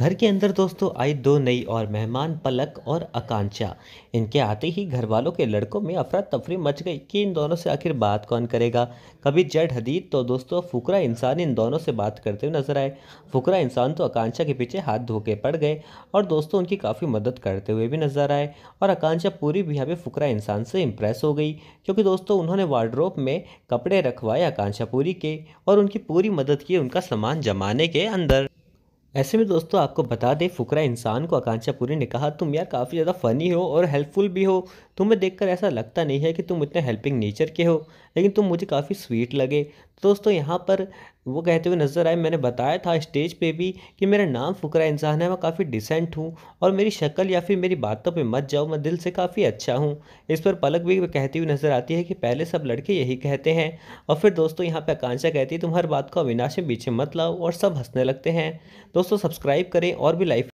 घर के अंदर दोस्तों आई दो नई और मेहमान पलक और आकांक्षा इनके आते ही घर वालों के लड़कों में अफरा तफरी मच गई कि इन दोनों से आखिर बात कौन करेगा कभी जड हदीद तो दोस्तों फुकरा इंसान इन दोनों से बात करते हुए नजर आए फुकरा इंसान तो आकांक्षा के पीछे हाथ धो के पड़ गए और दोस्तों उनकी काफ़ी मदद करते हुए भी नजर आए और आकांक्षा पूरी भी हमें फुकरा इंसान से इम्प्रेस हो गई क्योंकि दोस्तों उन्होंने वार्ड्रोप में कपड़े रखवाए आकांक्षा पूरी के और उनकी पूरी मदद की उनका सामान जमाने के अंदर ऐसे में दोस्तों आपको बता दें फुकरा इंसान को आकांक्षा ने कहा तुम यार काफ़ी ज़्यादा फ़नी हो और हेल्पफुल भी हो तुम्हें देखकर ऐसा लगता नहीं है कि तुम इतने हेल्पिंग नेचर के हो लेकिन तुम मुझे काफ़ी स्वीट लगे तो दोस्तों यहाँ पर वो कहते हुए नज़र आए मैंने बताया था स्टेज पे भी कि मेरा नाम फुकरा इंसान है मैं काफ़ी डिसेंट हूँ और मेरी शक्ल या फिर मेरी बातों पे मत जाओ मैं दिल से काफ़ी अच्छा हूँ इस पर पलक भी कहती हुई नज़र आती है कि पहले सब लड़के यही कहते हैं और फिर दोस्तों यहाँ पे आकांक्षा कहती है तुम हर बात को अविनाश में पीछे मत लाओ और सब हंसने लगते हैं दोस्तों सब्सक्राइब करें और भी लाइफ